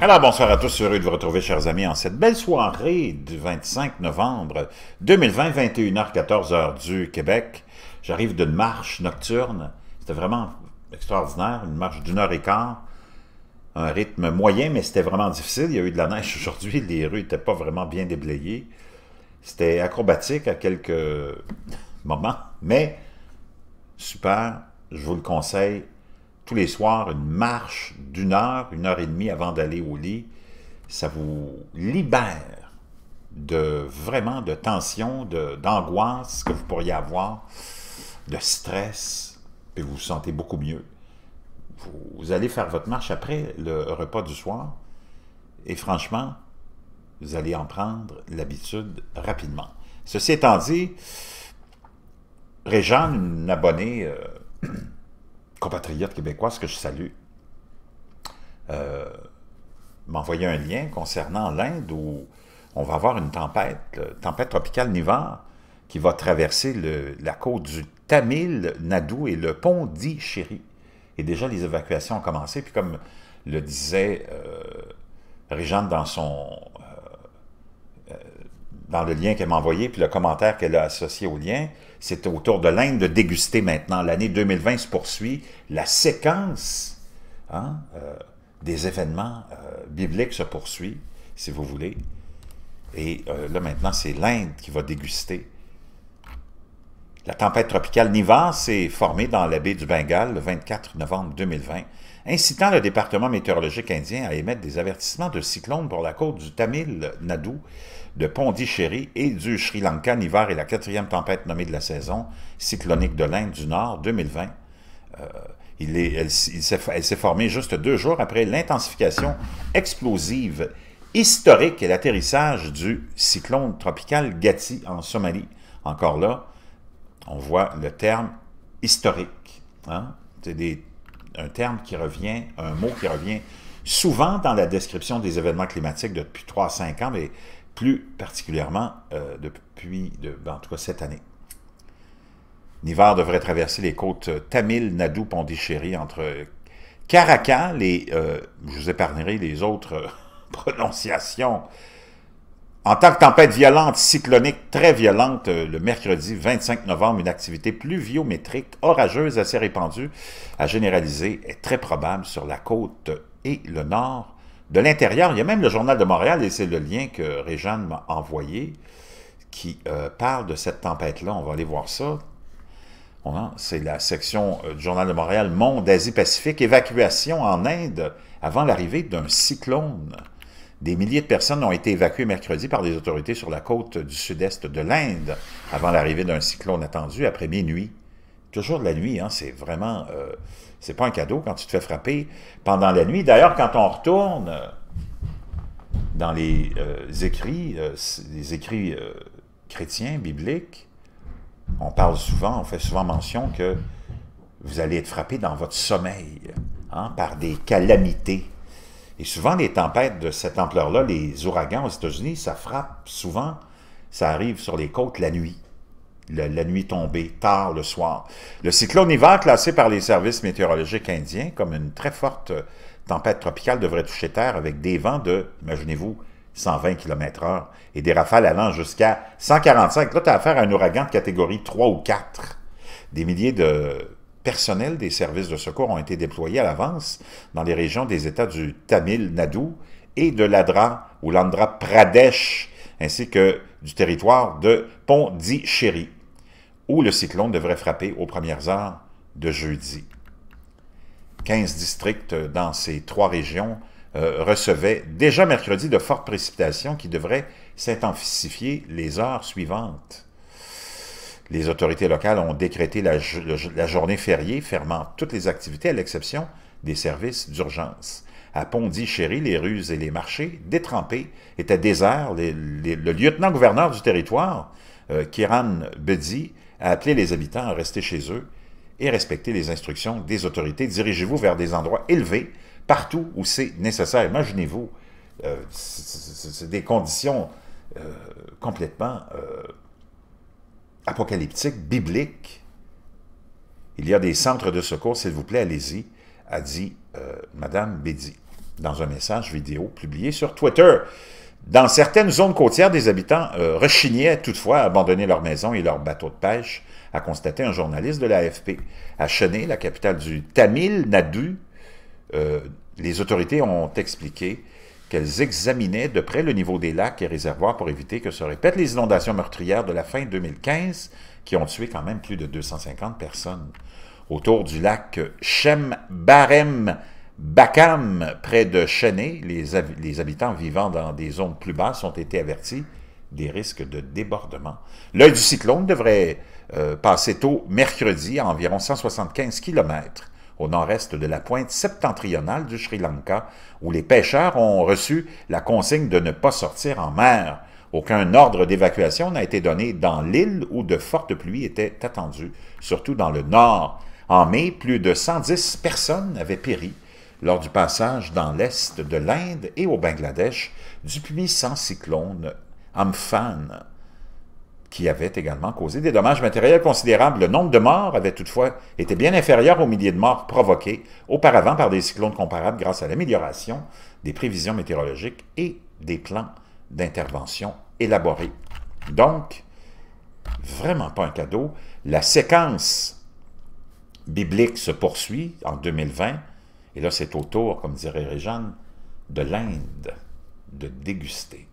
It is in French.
Alors, bonsoir à tous, heureux de vous retrouver, chers amis, en cette belle soirée du 25 novembre 2020, 21h, 14 du Québec. J'arrive d'une marche nocturne, c'était vraiment extraordinaire, une marche d'une heure et quart, un rythme moyen, mais c'était vraiment difficile, il y a eu de la neige aujourd'hui, les rues n'étaient pas vraiment bien déblayées. C'était acrobatique à quelques moments, mais super, je vous le conseille tous les soirs une marche d'une heure, une heure et demie avant d'aller au lit, ça vous libère de vraiment de tension, d'angoisse que vous pourriez avoir, de stress, et vous vous sentez beaucoup mieux. Vous, allez faire votre marche après le repas du soir, et franchement, vous allez en prendre l'habitude rapidement. Ceci étant dit, Réjeanne, une abonnée... Euh, compatriotes ce que je salue euh, un lien concernant l'Inde où on va avoir une tempête, euh, tempête tropicale Nivar, qui va traverser le, la côte du Tamil Nadu et le pont d'Ichiri. Et déjà, les évacuations ont commencé. Puis comme le disait euh, dans son dans le lien qu'elle m'a envoyé, puis le commentaire qu'elle a associé au lien, c'est autour de l'Inde de déguster maintenant. L'année 2020 se poursuit. La séquence hein, euh, des événements euh, bibliques se poursuit, si vous voulez. Et euh, là, maintenant, c'est l'Inde qui va déguster la tempête tropicale Nivar s'est formée dans la baie du Bengale le 24 novembre 2020, incitant le département météorologique indien à émettre des avertissements de cyclone pour la côte du Tamil Nadu, de Pondichéry et du Sri Lanka. Nivar est la quatrième tempête nommée de la saison cyclonique de l'Inde du Nord 2020. Euh, il elle, elle s'est formée juste deux jours après l'intensification explosive historique et l'atterrissage du cyclone tropical Gati en Somalie. Encore là, on voit le terme historique. Hein. C'est un terme qui revient, un mot qui revient souvent dans la description des événements climatiques depuis 3 cinq 5 ans, mais plus particulièrement euh, depuis, ben, en tout cas cette année. L'hiver devrait traverser les côtes Tamil, Nadu, Pondichéry entre Caracal et, euh, je vous épargnerai les autres euh, prononciations en tant que tempête violente, cyclonique, très violente, euh, le mercredi 25 novembre, une activité pluviométrique orageuse assez répandue à généraliser est très probable sur la côte et le nord de l'intérieur. Il y a même le Journal de Montréal, et c'est le lien que Réjeanne m'a envoyé, qui euh, parle de cette tempête-là. On va aller voir ça. C'est la section euh, du Journal de Montréal, Monde Asie-Pacifique, évacuation en Inde avant l'arrivée d'un cyclone. Des milliers de personnes ont été évacuées mercredi par les autorités sur la côte du sud-est de l'Inde avant l'arrivée d'un cyclone attendu après minuit. Toujours de la nuit, hein, c'est vraiment... Euh, c'est pas un cadeau quand tu te fais frapper pendant la nuit. D'ailleurs, quand on retourne euh, dans les euh, écrits, les écrits chrétiens, bibliques, on parle souvent, on fait souvent mention que vous allez être frappé dans votre sommeil hein, par des calamités. Et souvent, les tempêtes de cette ampleur-là, les ouragans aux États-Unis, ça frappe souvent, ça arrive sur les côtes la nuit. la nuit tombée, tard le soir. Le cyclone hiver, classé par les services météorologiques indiens comme une très forte euh, tempête tropicale, devrait toucher terre avec des vents de, imaginez-vous, 120 km h et des rafales allant jusqu'à 145. Là, tu as affaire à un ouragan de catégorie 3 ou 4. Des milliers de personnels des services de secours ont été déployés à l'avance dans les régions des États du Tamil Nadu et de l'Adra ou l'Andhra Pradesh, ainsi que du territoire de Pondichéry, où le cyclone devrait frapper aux premières heures de jeudi. 15 districts dans ces trois régions euh, recevaient déjà mercredi de fortes précipitations qui devraient s'intensifier les heures suivantes les autorités locales ont décrété la, journée fériée, fermant toutes les activités à l'exception des services d'urgence. À Pondichéry, les rues et les marchés, détrempés, étaient déserts. le lieutenant-gouverneur du territoire, euh, Kiran Bedi, a appelé les habitants à rester chez eux et respecter les instructions des autorités. Dirigez-vous vers des endroits élevés, partout où c'est nécessaire. Imaginez-vous, euh, c'est des conditions euh, complètement apocalyptique, biblique. Il y a des centres de secours, s'il vous plaît, allez-y, a dit euh, Madame Bedi dans un message vidéo publié sur Twitter. Dans certaines zones côtières, des habitants euh, rechignaient toutefois à abandonner leurs maisons et leurs bateaux de pêche, a constaté un journaliste de l'AFP. À Chennai, la capitale du Tamil Nadu, euh, les autorités ont expliqué qu'elles examinaient de près le niveau des lacs et réservoirs pour éviter que se répètent les inondations meurtrières de la fin 2015 qui ont tué quand même plus de 250 personnes. Autour du lac chem Bakam, près de Chenet, les, habitants vivant dans des zones plus basses ont été avertis des risques de débordement. L'œil du cyclone devrait euh, passer tôt mercredi à environ 175 km au nord-est de la pointe septentrionale du Sri Lanka, où les pêcheurs ont reçu la consigne de ne pas sortir en mer. Aucun ordre d'évacuation n'a été donné dans l'île où de fortes pluies étaient attendues, surtout dans le nord. En mai, plus de 110 personnes avaient péri lors du passage dans l'est de l'Inde et au Bangladesh du puissant cyclone Amphan qui avait également causé des dommages matériels considérables. Le nombre de morts avait toutefois été bien inférieur aux milliers de morts provoqués auparavant par des cyclones comparables grâce à l'amélioration des prévisions météorologiques et des plans d'intervention élaborés. Donc, vraiment pas un cadeau. La séquence biblique se poursuit en 2020, et là c'est au tour, comme dirait Réjeanne, de l'Inde de déguster.